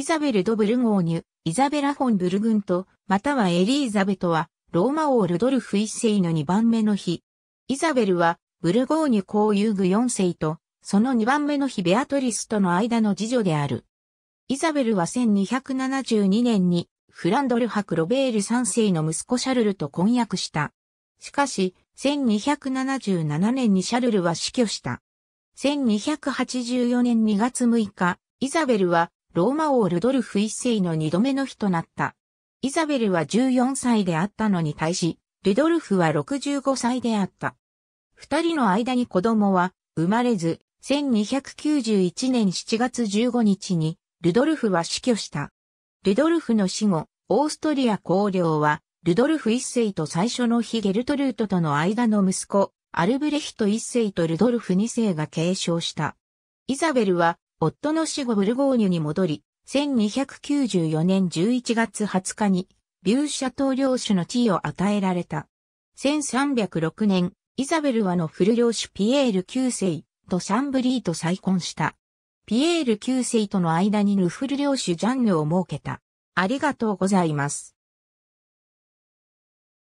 イザベル・ド・ブルゴーニュ、イザベラ・フォン・ブルグント、またはエリーザベトは、ローマ王ルドルフ一世の2番目の日。イザベルは、ブルゴーニュ公遊具4世と、その2番目の日ベアトリスとの間の次女である。イザベルは1272年に、フランドル博ロベール3世の息子シャルルと婚約した。しかし、1277年にシャルルは死去した。1284年2月6日、イザベルはローマ王ルドルフ一世の二度目の日となった。イザベルは14歳であったのに対し、ルドルフは65歳であった。二人の間に子供は生まれず、1291年7月15日にルドルフは死去した。ルドルフの死後、オーストリア公領は、ルドルフ一世と最初の日ゲルトルートとの間の息子、アルブレヒト一世とルドルフ二世が継承した。イザベルは夫の死後ブルゴーニュに戻り、1294年11月20日に、ビューシャ島領主の地位を与えられた。1306年、イザベルはのフル領主ピエール9世とシャンブリーと再婚した。ピエール9世との間にヌフル領主ジャンヌを設けた。ありがとうございます。